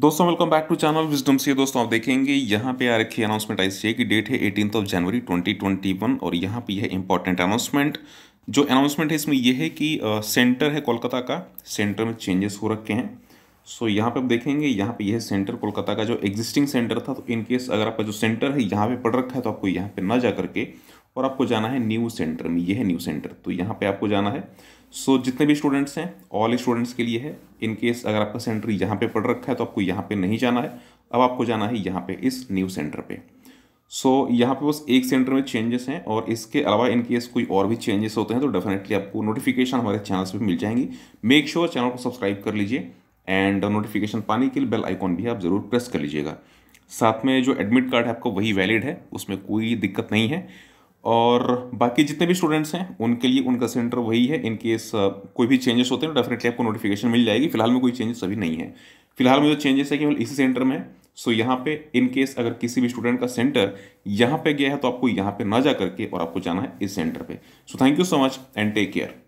दोस्तों welcome back to channel Wisdom से दोस्तों आप देखेंगे यहाँ पे आ रखी अनाउंसमेंट आई सी की डेट है एटीन ऑफ जनवरी 2021 और यहाँ पे यह इंपॉर्टेंट अनाउंसमेंट जो अनाउंसमेंट है इसमें यह है कि सेंटर है कोलकाता का सेंटर में चेंजेस हो रखे हैं सो so, यहाँ पे आप देखेंगे यहाँ पे यह सेंटर कोलकाता का जो एग्जिस्टिंग सेंटर था तो इनकेस अगर आपका जो सेंटर है यहाँ पे पड़ रखा है तो आपको यहाँ पे ना जा करके और आपको जाना है न्यू सेंटर में यह है न्यू सेंटर तो यहाँ पे आपको जाना है सो so, जितने भी स्टूडेंट्स हैं ऑल स्टूडेंट्स के लिए है इन केस अगर आपका सेंटर यहाँ पे पढ़ रखा है तो आपको यहाँ पे नहीं जाना है अब आपको जाना है यहाँ पे इस न्यू सेंटर पे सो so, यहाँ पे बस एक सेंटर में चेंजेस हैं और इसके अलावा इन केस कोई और भी चेंजेस होते हैं तो डेफिनेटली आपको नोटिफिकेशन हमारे चैनल पर मिल जाएंगी मेक श्योर sure चैनल को सब्सक्राइब कर लीजिए एंड नोटिफिकेशन पाने के लिए बेल आइकॉन भी आप ज़रूर प्रेस कर लीजिएगा साथ में जो एडमिट कार्ड है आपका वही वैलिड है उसमें कोई दिक्कत नहीं है और बाकी जितने भी स्टूडेंट्स हैं उनके लिए उनका सेंटर वही है इन केस uh, कोई भी चेंजेस होते हैं डेफिनेटली तो आपको नोटिफिकेशन मिल जाएगी फिलहाल में कोई चेंजेस अभी नहीं है फिलहाल में जो चेंजेस है केवल इसी सेंटर में सो so, यहाँ पे इन केस अगर किसी भी स्टूडेंट का सेंटर यहाँ पे गया है तो आपको यहाँ पे ना जा करके और आपको जाना है इस सेंटर पे so thank you so much and take care